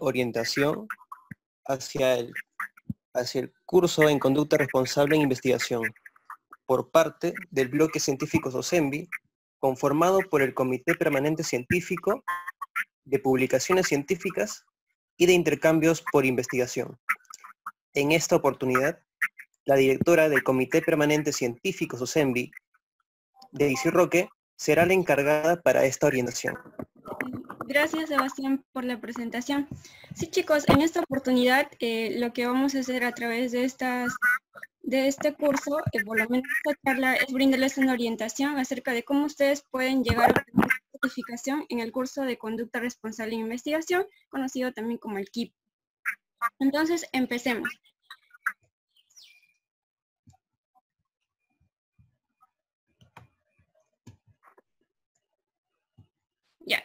orientación hacia el, hacia el curso en conducta responsable en investigación por parte del bloque científico SOSEMBI, conformado por el Comité Permanente Científico de Publicaciones Científicas y de Intercambios por Investigación. En esta oportunidad, la directora del Comité Permanente Científico SOSEMBI, de Roque, será la encargada para esta orientación. Gracias, Sebastián, por la presentación. Sí, chicos, en esta oportunidad eh, lo que vamos a hacer a través de, estas, de este curso, eh, por lo menos esta charla, es brindarles una orientación acerca de cómo ustedes pueden llegar a una certificación en el curso de Conducta Responsable e Investigación, conocido también como el KIP. Entonces, empecemos.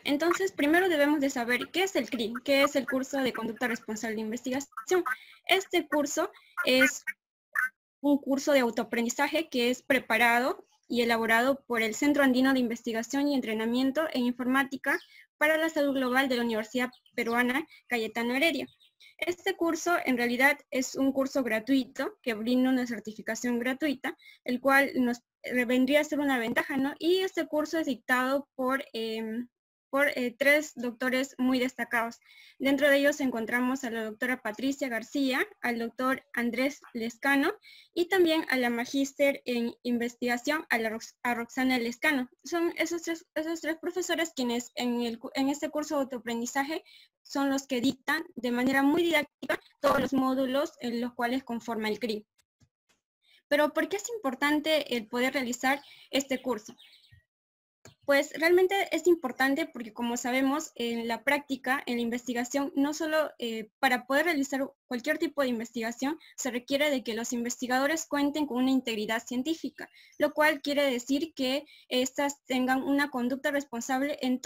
entonces primero debemos de saber qué es el CRI, qué es el curso de conducta responsable de investigación. Este curso es un curso de autoaprendizaje que es preparado y elaborado por el Centro Andino de Investigación y Entrenamiento en Informática para la Salud Global de la Universidad Peruana Cayetano Heredia. Este curso en realidad es un curso gratuito que brinda una certificación gratuita, el cual nos vendría a ser una ventaja, ¿no? Y este curso es dictado por em, por eh, tres doctores muy destacados. Dentro de ellos encontramos a la doctora Patricia García, al doctor Andrés Lescano y también a la magíster en investigación, a, la Roxana Lescano. Son esos tres, esos tres profesores quienes en, el, en este curso de autoaprendizaje son los que dictan de manera muy didáctica todos los módulos en los cuales conforma el CRI. Pero ¿por qué es importante el poder realizar este curso? Pues realmente es importante porque como sabemos en la práctica, en la investigación, no solo eh, para poder realizar cualquier tipo de investigación se requiere de que los investigadores cuenten con una integridad científica, lo cual quiere decir que éstas tengan una conducta responsable en,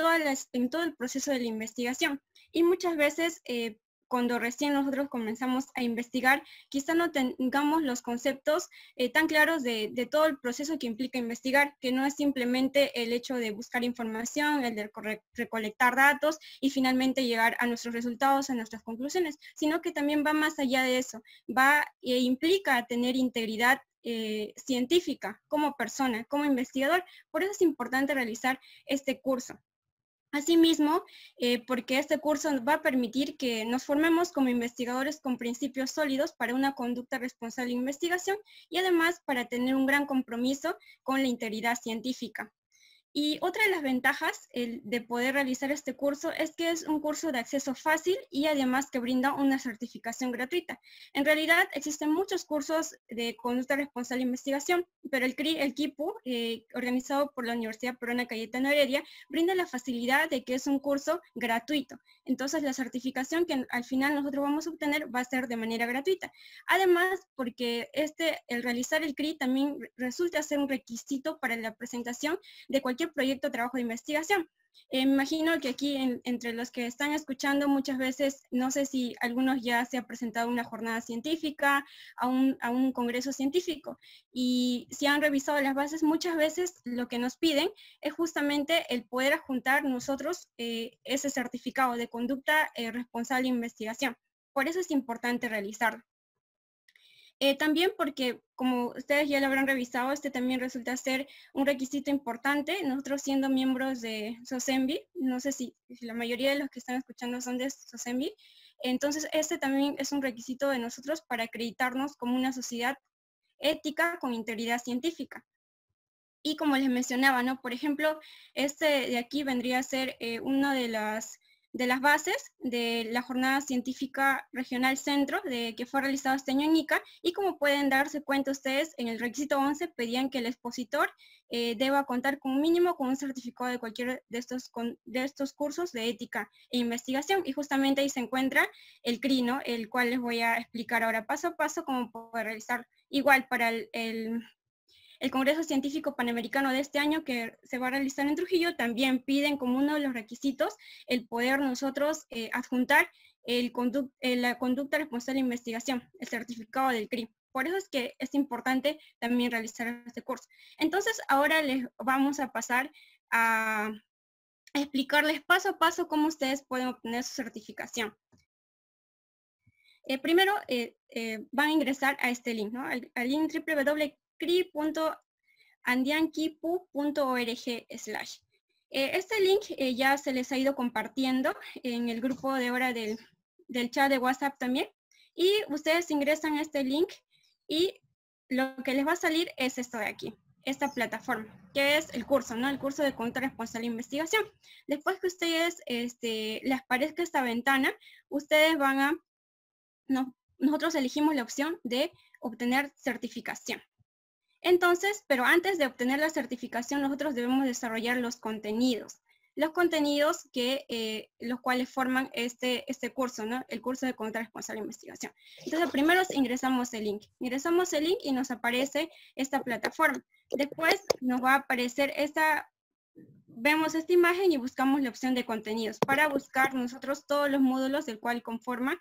en todo el proceso de la investigación. Y muchas veces eh, cuando recién nosotros comenzamos a investigar, quizá no tengamos los conceptos eh, tan claros de, todo el proceso que implica investigar, que no es simplemente el hecho de buscar información, el de recolectar datos y finalmente llegar a nuestros resultados, a nuestras conclusiones, sino que también va más allá de eso, va e implica tener integridad eh, científica como persona, como investigador. Por eso es importante realizar este curso. Asimismo, eh, porque este curso va a permitir que nos formemos como investigadores con principios sólidos para una conducta responsable de investigación y además para tener un gran compromiso con la integridad científica. Y otra de las ventajas de poder realizar este curso es que es un curso de acceso fácil y además que brinda una certificación gratuita. En realidad existen muchos cursos de conducta responsable de investigación, pero el CRI, el KIPU, eh, organizado por la Universidad Peruana Cayetano Heredia, brinda la facilidad de que es un curso gratuito. Entonces la certificación que al final nosotros vamos a obtener va a ser de manera gratuita. Además, porque este, el realizar el CRI también resulta ser un requisito para la presentación de cualquier proyecto trabajo de investigación. Eh, imagino que aquí entre los que están escuchando muchas veces, no sé si algunos ya se ha presentado una jornada científica, a un, congreso científico, y si han revisado las bases, muchas veces lo que nos piden es justamente el poder adjuntar nosotros eh, ese certificado de conducta eh, responsable de investigación. Por eso es importante realizarlo. Eh, también porque, como ustedes ya lo habrán revisado, este también resulta ser un requisito importante. Nosotros siendo miembros de SOSEMBI, no sé si, la mayoría de los que están escuchando son de SOSEMBI, entonces este también es un requisito de nosotros para acreditarnos como una sociedad ética con integridad científica. Y como les mencionaba, ¿no? Por ejemplo, este de aquí vendría a ser uno eh, una de las de las bases de la jornada científica regional centro de, que fue realizado este año en Ica y como pueden darse cuenta ustedes en el requisito 11 pedían que el expositor eh, deba contar con un mínimo con un certificado de cualquier de estos, de estos cursos de ética e investigación y justamente ahí se encuentra el crino, el cual les voy a explicar ahora paso a paso cómo poder realizar igual para el el Congreso Científico Panamericano de este año, que se va a realizar en Trujillo, también piden como uno de los requisitos el poder nosotros eh, adjuntar el eh, la conducta responsable de investigación, el certificado del CRI. Por eso es que es importante también realizar este curso. Entonces, ahora les vamos a pasar a explicarles paso a paso cómo ustedes pueden obtener su certificación. Eh, primero, van a ingresar a este link, ¿no? al, link link cri.andianquipu.org slash. Eh, este link eh, ya se les ha ido compartiendo en el grupo de hora del, del chat de WhatsApp también. Y ustedes ingresan a este link y lo que les va a salir es esto de aquí, esta plataforma, que es el curso, ¿no? El curso de conducta responsable investigación. Después que ustedes este, les parezca esta ventana, ustedes van a, no, nosotros elegimos la opción de obtener certificación. Entonces, pero antes de obtener la certificación, nosotros debemos desarrollar los contenidos. Los contenidos que, eh, los cuales forman este, este curso, ¿no? El curso de contra de investigación. Entonces, primero ingresamos el link. Ingresamos el link y nos aparece esta plataforma. Después nos va a aparecer esta vemos esta imagen y buscamos la opción de contenidos para buscar nosotros todos los módulos del cual conforma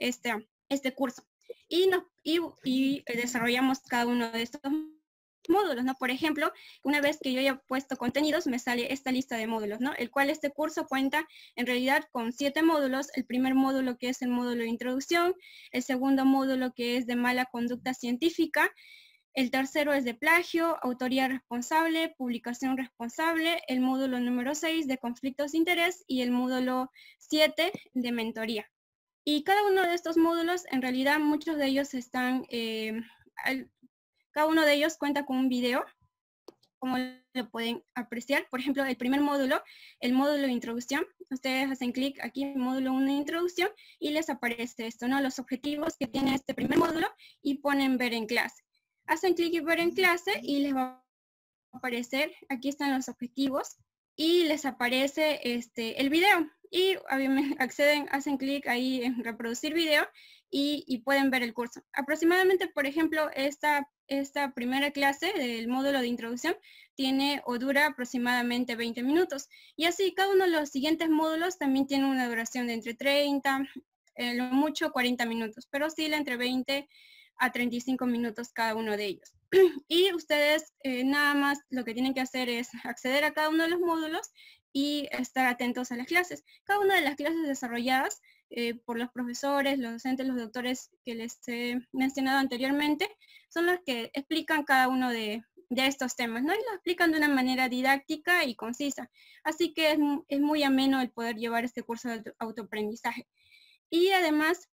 este, este curso y, eh, desarrollamos cada uno de estos módulos, ¿no? Por ejemplo, una vez que yo haya puesto contenidos, me sale esta lista de módulos, ¿no? El cual este curso cuenta en realidad con siete módulos. El primer módulo que es el módulo de introducción, el segundo módulo que es de mala conducta científica, el tercero es de plagio, autoría responsable, publicación responsable, el módulo número 6 de conflictos de interés y el módulo 7 de mentoría. Y cada uno de estos módulos, en realidad muchos de ellos están, eh, cada uno de ellos cuenta con un video, como lo pueden apreciar. Por ejemplo, el primer módulo, el módulo de introducción, ustedes hacen clic aquí en módulo 1 de introducción y les aparece esto, ¿no? Los objetivos que tiene este primer módulo y ponen ver en clase. Hacen clic y ver en clase y les va a aparecer, aquí están los objetivos y les aparece este, el video y acceden, hacen clic ahí en reproducir video y, pueden ver el curso. Aproximadamente, por ejemplo, esta, esta primera clase del módulo de introducción tiene o dura aproximadamente 20 minutos. Y así cada uno de los siguientes módulos también tiene una duración de entre 30, lo mucho 40 minutos, pero sí entre 20 a 35 minutos cada uno de ellos. y ustedes eh, nada más lo que tienen que hacer es acceder a cada uno de los módulos y estar atentos a las clases. Cada una de las clases desarrolladas eh, por los profesores, los docentes, los doctores que les he mencionado anteriormente, son los que explican cada uno de, estos temas, ¿no? Y lo explican de una manera didáctica y concisa. Así que es, es muy ameno el poder llevar este curso de autoaprendizaje. Y además,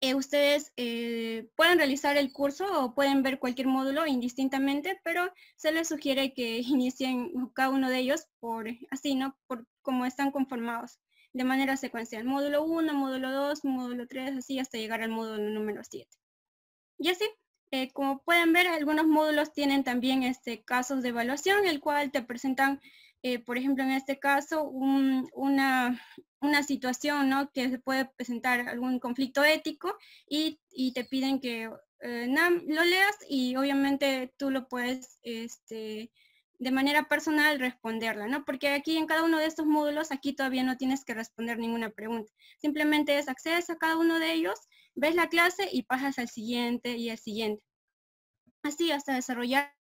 eh, ustedes eh, pueden realizar el curso o pueden ver cualquier módulo indistintamente, pero se les sugiere que inicien cada uno de ellos por así, ¿no? Por como están conformados, de manera secuencial. Módulo 1, módulo 2, módulo 3, así hasta llegar al módulo número 7. Y así, eh, como pueden ver, algunos módulos tienen también este, casos de evaluación, el cual te presentan eh, por ejemplo, en este caso, una, situación que se puede presentar algún conflicto ético y, te piden que eh, lo leas y obviamente tú lo puedes este, de manera personal responderla, ¿no? Porque aquí en cada uno de estos módulos, aquí todavía no tienes que responder ninguna pregunta. Simplemente es accedes a cada uno de ellos, ves la clase y pasas al siguiente y al siguiente. Así hasta desarrollar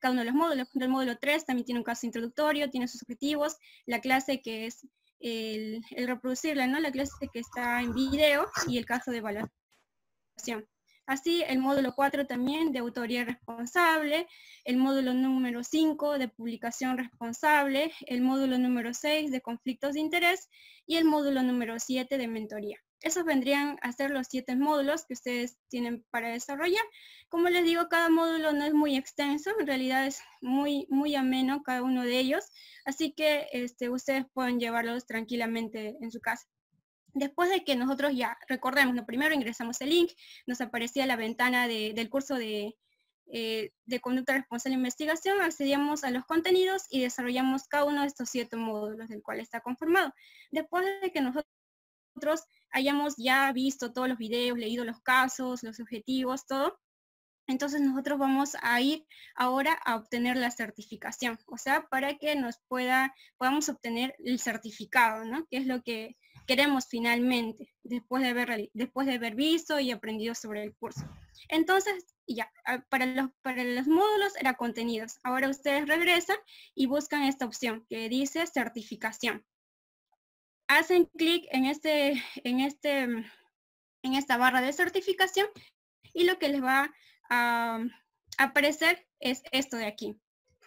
cada uno de los módulos. el módulo 3 también tiene un caso introductorio, tiene sus objetivos, la clase que es el, reproducirla, ¿no? la clase que está en video y el caso de evaluación. Así, el módulo 4 también de autoría responsable, el módulo número 5 de publicación responsable, el módulo número 6 de conflictos de interés y el módulo número 7 de mentoría. Esos vendrían a ser los siete módulos que ustedes tienen para desarrollar. Como les digo, cada módulo no es muy extenso, en realidad es muy, muy ameno cada uno de ellos, así que este, ustedes pueden llevarlos tranquilamente en su casa. Después de que nosotros ya, recordemos, lo primero ingresamos el link, nos aparecía la ventana del curso de, eh, conducta responsable de investigación, accedíamos a los contenidos y desarrollamos cada uno de estos siete módulos del cual está conformado. Después de que nosotros hayamos ya visto todos los videos, leído los casos, los objetivos, todo, entonces nosotros vamos a ir ahora a obtener la certificación, o sea, para que nos pueda, podamos obtener el certificado, ¿no? Que es lo que queremos finalmente, después de haber, después de haber visto y aprendido sobre el curso. Entonces, ya, ah, para los, para los módulos era contenidos. Ahora ustedes regresan y buscan esta opción que dice certificación hacen clic en, este, en, este, mm, en esta barra de certificación y lo que les va a mm, aparecer es esto de aquí.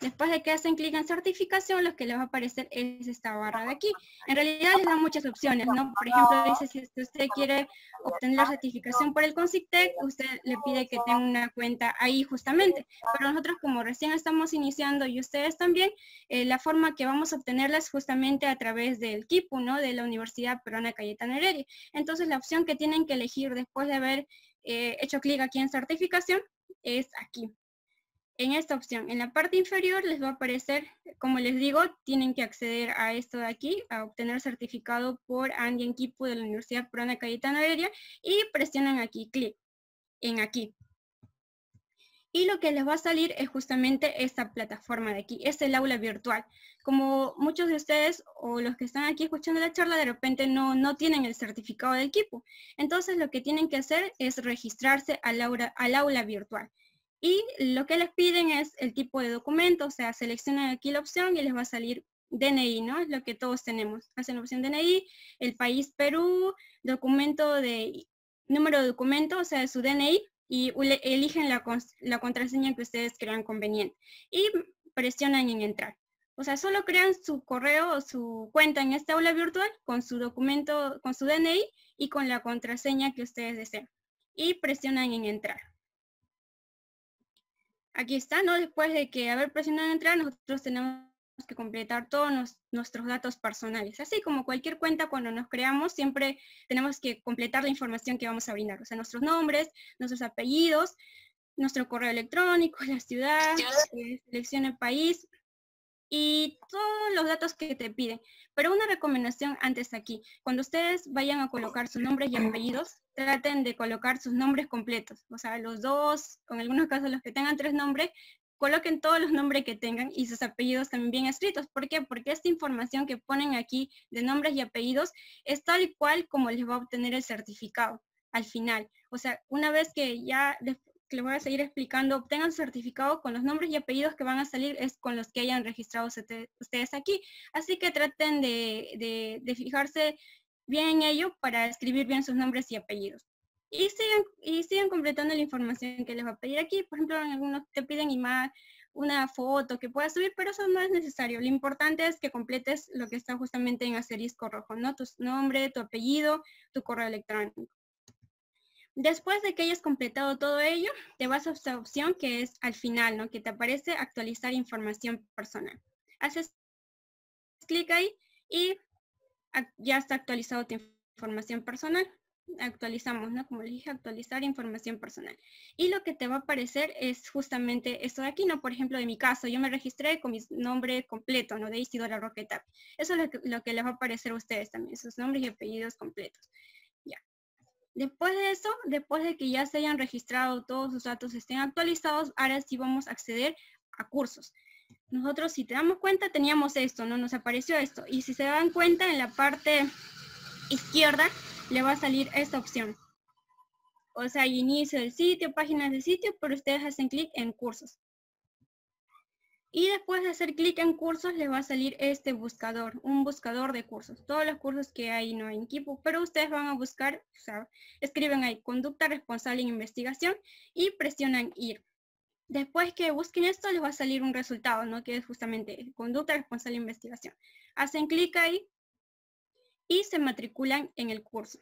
Después de que hacen clic en certificación, lo que les va a aparecer es esta barra de aquí. En realidad les dan muchas opciones, ¿no? Por ejemplo, dice si usted quiere obtener la certificación por el Consitec, usted le pide que tenga una cuenta ahí justamente. Pero nosotros como recién estamos iniciando y ustedes también, eh, la forma que vamos a obtenerla es justamente a través del KIPU, ¿no? De la Universidad Peruana Cayetana Heredia. Entonces la opción que tienen que elegir después de haber eh, hecho clic aquí en certificación es aquí en esta opción, en la parte inferior les va a aparecer, como les digo, tienen que acceder a esto de aquí, a obtener certificado por Andy equipo de la Universidad Prona Cayetano Aérea, y presionan aquí, clic en aquí. Y lo que les va a salir es justamente esta plataforma de aquí, es este el aula virtual. Como muchos de ustedes o los que están aquí escuchando la charla, de repente no, tienen el certificado de equipo. Entonces lo que tienen que hacer es registrarse al al aula virtual. Y lo que les piden es el tipo de documento, o sea, seleccionan aquí la opción y les va a salir DNI, ¿no? Es lo que todos tenemos. Hacen la opción DNI, el país Perú, documento de, número de documento, o sea, su DNI, y eligen la, la contraseña que ustedes crean conveniente. Y presionan en entrar. O sea, solo crean su correo o su cuenta en esta aula virtual con su documento, con su DNI y con la contraseña que ustedes deseen. Y presionan en entrar aquí está, ¿no? Después de que haber presionado entrar, nosotros tenemos que completar todos nuestros datos personales. Así como cualquier cuenta cuando nos creamos, siempre tenemos que completar la información que vamos a brindar, o sea, nuestros nombres, nuestros apellidos, nuestro correo electrónico, la ciudad, eh, selección el país, y todos los datos que te piden. Pero una recomendación antes aquí, cuando ustedes vayan a colocar sus nombres y apellidos, traten de colocar sus nombres completos, o sea, los dos, en algunos casos los que tengan tres nombres, coloquen todos los nombres que tengan y sus apellidos también bien escritos. ¿Por qué? Porque esta información que ponen aquí de nombres y apellidos es tal y cual como les va a obtener el certificado al final. O sea, una vez que ya les voy a seguir explicando, obtengan su certificado con los nombres y apellidos que van a salir, es con los que hayan registrado ustedes aquí. Así que traten de, fijarse bien en ello para escribir bien sus nombres y apellidos. Y sigan, y sigan completando la información que les va a pedir aquí. Por ejemplo, en algunos te piden una foto que puedas subir, pero eso no es necesario. Lo importante es que completes lo que está justamente en asterisco rojo, ¿no? Tu nombre, tu apellido, tu correo electrónico. Después de que hayas completado todo ello, te vas a esta opción que es al final, ¿no? Que te aparece actualizar información personal. Haces clic ahí y ya está actualizado tu información personal. Actualizamos, ¿no? Como dije, actualizar información personal. Y lo que te va a aparecer es justamente esto de aquí, ¿no? Por ejemplo, de mi caso, yo me registré con mi nombre completo, ¿no? De Isidora Roquetap. Eso es lo que les va a aparecer a ustedes también, sus nombres y apellidos completos. Después de eso, después de que ya se hayan registrado todos sus datos, estén actualizados, ahora sí vamos a acceder a cursos. Nosotros, si te damos cuenta, teníamos esto, ¿no? Nos apareció esto. Y si se dan cuenta, en la parte izquierda le va a salir esta opción. O sea, inicio del sitio, páginas del sitio, pero ustedes hacen clic en cursos. Y después de hacer clic en cursos, les va a salir este buscador, un buscador de cursos. Todos los cursos que hay no hay en Kipu, pero ustedes van a buscar, o sea, escriben ahí conducta responsable en investigación y presionan ir. Después que busquen esto, les va a salir un resultado, ¿no? Que es justamente conducta responsable en investigación. Hacen clic ahí y se matriculan en el curso.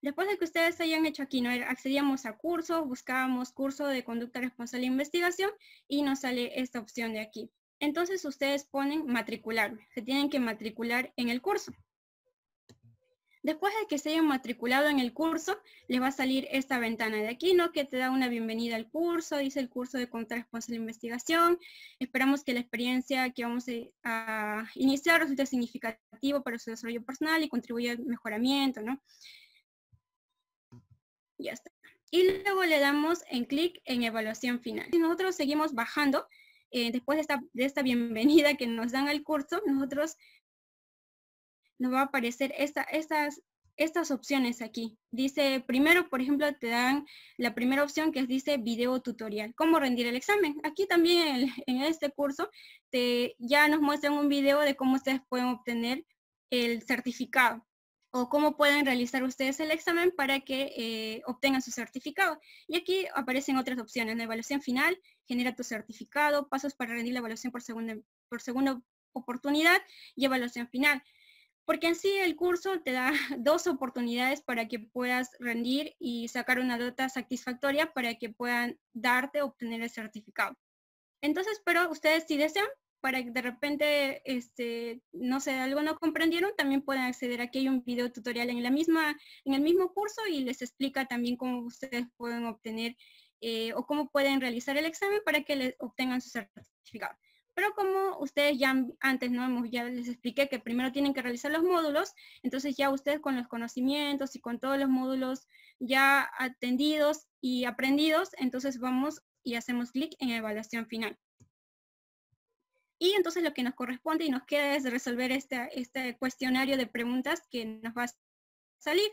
Después de que ustedes hayan hecho aquí, ¿no? accedíamos a curso, buscábamos curso de conducta responsable de investigación y nos sale esta opción de aquí. Entonces ustedes ponen matricular, se tienen que matricular en el curso. Después de que se hayan matriculado en el curso, les va a salir esta ventana de aquí, ¿no? Que te da una bienvenida al curso, dice el curso de conducta responsable de investigación. Esperamos que la experiencia que vamos a iniciar resulte significativo para su desarrollo personal y contribuya al mejoramiento, ¿no? ya está. Y luego le damos en clic en evaluación final. Y nosotros seguimos bajando. Eh, después de esta, bienvenida que nos dan al curso, nosotros nos va a aparecer esta, estas, estas opciones aquí. Dice, primero, por ejemplo, te dan la primera opción que dice video tutorial, cómo rendir el examen. Aquí también en, este curso ya nos muestran un video de cómo ustedes pueden obtener el certificado o cómo pueden realizar ustedes el examen para que eh, obtengan su certificado. Y aquí aparecen otras opciones, la evaluación final, genera tu certificado, pasos para rendir la evaluación por segunda, por segunda oportunidad y evaluación final. Porque en sí el curso te da dos oportunidades para que puedas rendir y sacar una nota satisfactoria para que puedan darte obtener el certificado. Entonces, pero ustedes si desean para que de repente, este, no sé, algo no comprendieron, también pueden acceder. Aquí hay un video tutorial en, la misma, en el mismo curso y les explica también cómo ustedes pueden obtener eh, o cómo pueden realizar el examen para que les obtengan su certificado. Pero como ustedes ya antes no hemos ya les expliqué que primero tienen que realizar los módulos, entonces ya ustedes con los conocimientos y con todos los módulos ya atendidos y aprendidos, entonces vamos y hacemos clic en evaluación final. Y entonces lo que nos corresponde y nos queda es resolver este, cuestionario de preguntas que nos va a salir.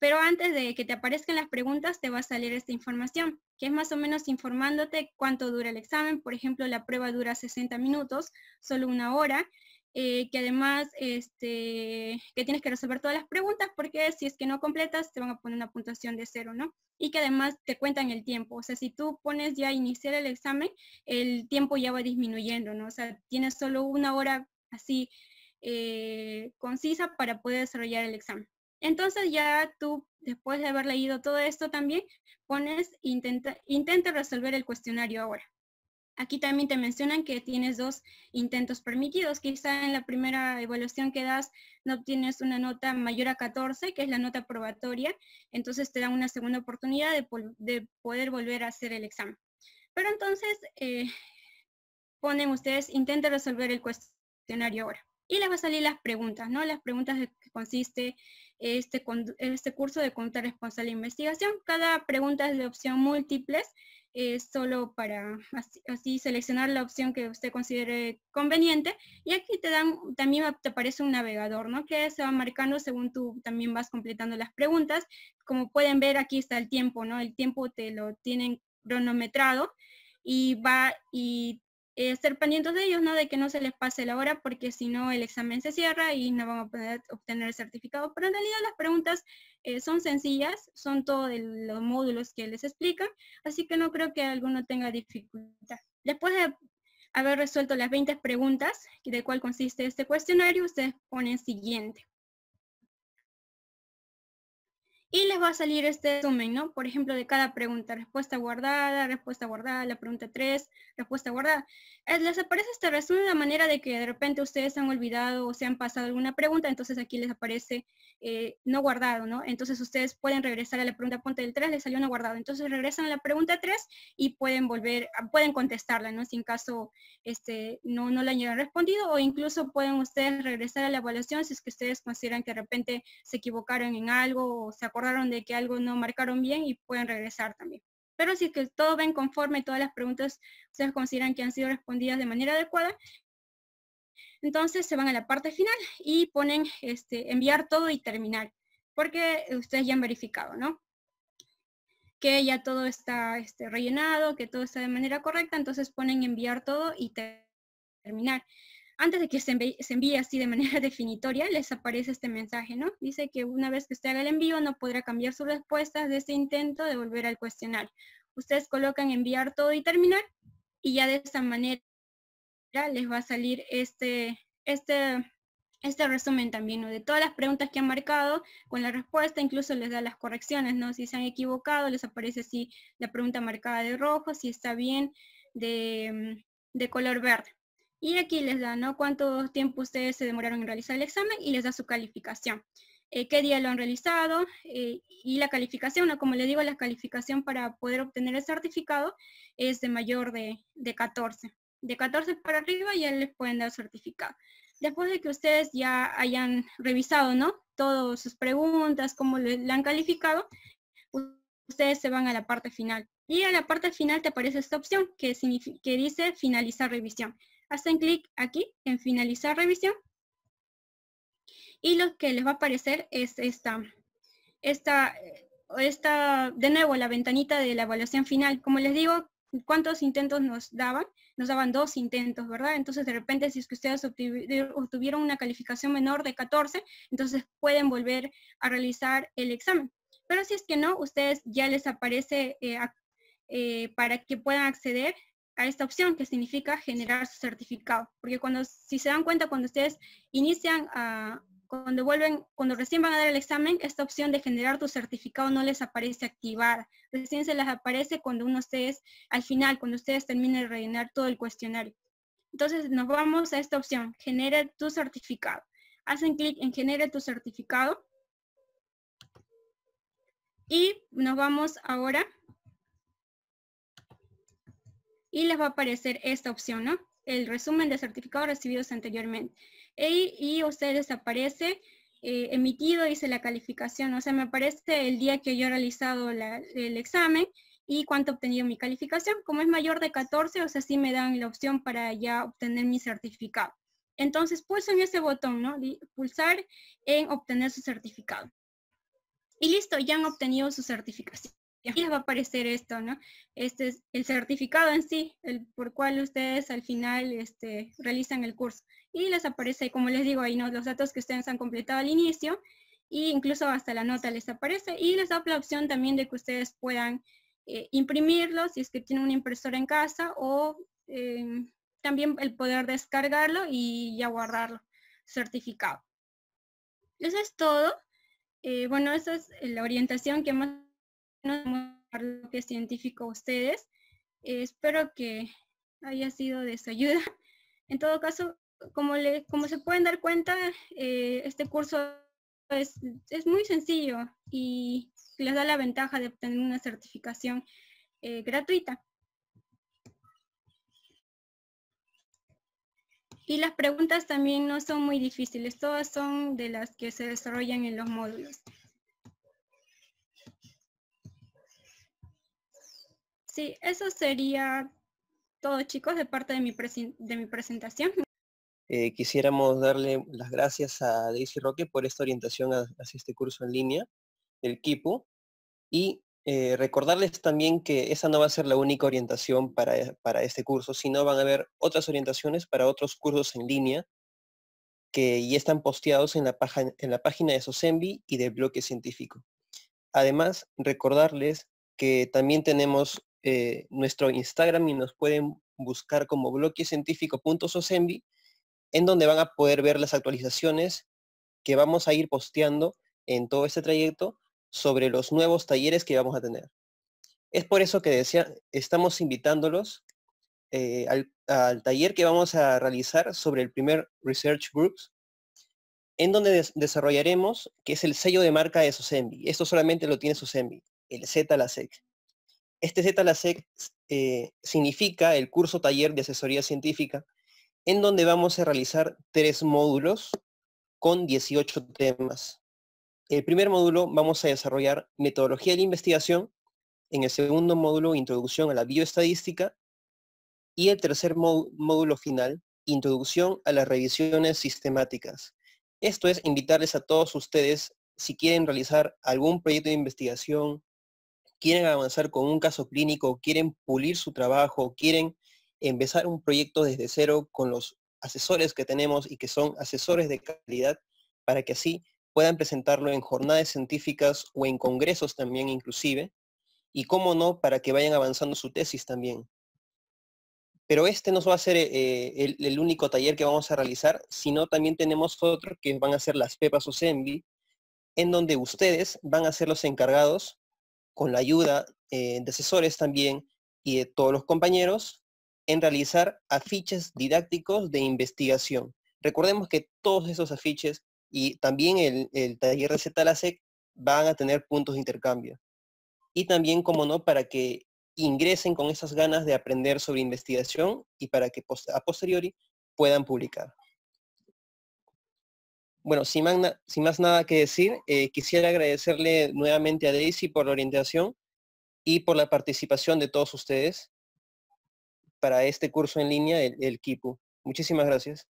Pero antes de que te aparezcan las preguntas, te va a salir esta información, que es más o menos informándote cuánto dura el examen. Por ejemplo, la prueba dura 60 minutos, solo una hora. Eh, que además este, que tienes que resolver todas las preguntas porque si es que no completas te van a poner una puntuación de cero, ¿no? Y que además te cuentan el tiempo, o sea, si tú pones ya iniciar el examen, el tiempo ya va disminuyendo, ¿no? O sea, tienes solo una hora así eh, concisa para poder desarrollar el examen. Entonces ya tú, después de haber leído todo esto también, pones, intenta, intenta resolver el cuestionario ahora. Aquí también te mencionan que tienes dos intentos permitidos. Quizá en la primera evaluación que das no obtienes una nota mayor a 14, que es la nota probatoria, entonces te da una segunda oportunidad de, poder volver a hacer el examen. Pero entonces eh, ponen ustedes, intenta resolver el cuestionario ahora. Y les va a salir las preguntas, ¿no? Las preguntas de que consiste este, este curso de conducta responsable de investigación. Cada pregunta es de opción múltiples es solo para así, seleccionar la opción que usted considere conveniente. Y aquí te dan, también te aparece un navegador, ¿no? Que se va marcando según tú también vas completando las preguntas. Como pueden ver, aquí está el tiempo, ¿no? El tiempo te lo tienen cronometrado y va y Estar eh, pendientes de ellos, ¿no? De que no se les pase la hora porque si no el examen se cierra y no van a poder obtener el certificado. Pero en realidad las preguntas eh, son sencillas, son todos los módulos que les explican, así que no creo que alguno tenga dificultad. Después de haber resuelto las 20 preguntas, de cuál consiste este cuestionario, ustedes ponen siguiente y les va a salir este resumen, ¿no? Por ejemplo, de cada pregunta, respuesta guardada, respuesta guardada, la pregunta 3, respuesta guardada. Eh, les aparece este resumen de manera de que de repente ustedes han olvidado o se han pasado alguna pregunta, entonces aquí les aparece eh, no guardado, ¿no? Entonces ustedes pueden regresar a la pregunta punta del 3, les salió no guardado. Entonces regresan a la pregunta 3 y pueden volver, ah, pueden contestarla, ¿no? Si en caso este, no, no la hayan respondido o incluso pueden ustedes regresar a la evaluación si es que ustedes consideran que de repente se equivocaron en algo o se acordaron de que algo no marcaron bien y pueden regresar también. Pero si que todo ven conforme, todas las preguntas ustedes consideran que han sido respondidas de manera adecuada, entonces se van a la parte final y ponen este, enviar todo y terminar, porque ustedes ya han verificado, ¿no? Que ya todo está este, rellenado, que todo está de manera correcta, entonces ponen enviar todo y terminar antes de que se envíe, así de manera definitoria, les aparece este mensaje, ¿no? Dice que una vez que usted haga el envío, no podrá cambiar sus respuestas de ese intento de volver al cuestionario. Ustedes colocan enviar todo y terminar, y ya de esta manera les va a salir este, este, este resumen también, ¿no? De todas las preguntas que han marcado con la respuesta, incluso les da las correcciones, ¿no? Si se han equivocado, les aparece así la pregunta marcada de rojo, si está bien de color verde. Y aquí les da, ¿no? Cuánto tiempo ustedes se demoraron en realizar el examen y les da su calificación. Eh, qué día lo han realizado eh, y la calificación, como le digo, la calificación para poder obtener el certificado es de mayor de, 14. De 14 para arriba ya les pueden dar certificado. Después de que ustedes ya hayan revisado, ¿no? Todas sus preguntas, cómo la han calificado, ustedes se van a la parte final. Y en la parte final te aparece esta opción que, que dice finalizar revisión hacen clic aquí en finalizar revisión y lo que les va a aparecer es esta, esta, esta, de nuevo la ventanita de la evaluación final. Como les digo, ¿cuántos intentos nos daban? Nos daban dos intentos, ¿verdad? Entonces de repente si es que ustedes obtuvieron una calificación menor de 14, entonces pueden volver a realizar el examen. Pero si es que no, ustedes ya les aparece eh, eh, para que puedan acceder esta opción que significa generar su certificado. Porque cuando, si se dan cuenta, cuando ustedes inician a, ah, cuando vuelven, cuando recién van a dar el examen, esta opción de generar tu certificado no les aparece activada. Recién se les aparece cuando uno ustedes, al final, cuando ustedes terminen de rellenar todo el cuestionario. Entonces nos vamos a esta opción, genera tu certificado. Hacen clic en genera tu certificado. Y nos vamos ahora y les va a aparecer esta opción, ¿no? El resumen de certificados recibidos anteriormente. y ustedes aparece eh, emitido, dice la calificación, o sea, me aparece el día que yo he realizado el examen y cuánto he obtenido mi calificación. Como es mayor de 14, o sea, sí me dan la opción para ya obtener mi certificado. Entonces, pulso en ese botón, ¿no? Pulsar en obtener su certificado. Y listo, ya han obtenido su certificación les va a aparecer esto, ¿no? Este es el certificado en sí, el por cual ustedes al final este, realizan el curso. Y les aparece, como les digo, ahí ¿no? los datos que ustedes han completado al inicio, e incluso hasta la nota les aparece, y les da la opción también de que ustedes puedan eh, imprimirlo, si es que tienen una impresora en casa, o em, también el poder descargarlo y ya guardarlo certificado. Eso es todo. Eh, bueno, esa es la orientación que hemos lo que es científico ustedes. espero que haya sido de su ayuda. En todo caso, como, le, como se pueden dar cuenta, eh, este curso es, es, muy sencillo y les da la ventaja de obtener una certificación eh, gratuita. Y las preguntas también no son muy difíciles, todas son de las que se desarrollan en los módulos. Sí, eso sería todo chicos de parte de mi, presentación. Eh, quisiéramos darle las gracias a Daisy Roque por esta orientación hacia este curso en línea, el Kipu, y eh, recordarles también que esa no va a ser la única orientación eh, para, este curso, sino van a haber otras orientaciones para otros cursos en línea que ya están posteados en la, en la página de Sosembi y de bloque científico. Además, recordarles que también tenemos eh, nuestro Instagram y nos pueden buscar como bloque en donde van a poder ver las actualizaciones que vamos a ir posteando en todo este trayecto sobre los nuevos talleres que vamos a tener. Es por eso que decía, estamos invitándolos eh, al, taller que vamos a realizar sobre el primer Research Groups, en donde desarrollaremos, que es el sello de marca de Sosembi. Esto solamente lo tiene Sosembi, el Z la SEC. Este ZLASEC eh, significa el curso taller de asesoría científica, en donde vamos a realizar tres módulos con 18 temas. El primer módulo vamos a desarrollar metodología de investigación, en el segundo módulo introducción a la bioestadística y el tercer módulo final, introducción a las revisiones sistemáticas. Esto es invitarles a todos ustedes, si quieren realizar algún proyecto de investigación, quieren avanzar con un caso clínico, quieren pulir su trabajo, quieren empezar un proyecto desde cero con los asesores que tenemos y que son asesores de calidad para que así puedan presentarlo en jornadas científicas o en congresos también inclusive, y cómo no, para que vayan avanzando su tesis también. Pero este no va a ser eh, el, único taller que vamos a realizar, sino también tenemos otro que van a ser las PEPAS o CEMBI, en donde ustedes van a ser los encargados con la ayuda eh, de asesores también y de todos los compañeros, en realizar afiches didácticos de investigación. Recordemos que todos esos afiches y también el, el taller de e van a tener puntos de intercambio. Y también, como no, para que ingresen con esas ganas de aprender sobre investigación y para que a posteriori puedan publicar. Bueno, sin, sin más nada que decir, eh, quisiera agradecerle nuevamente a Daisy por la orientación y por la participación de todos ustedes para este curso en línea, el, equipo Muchísimas gracias.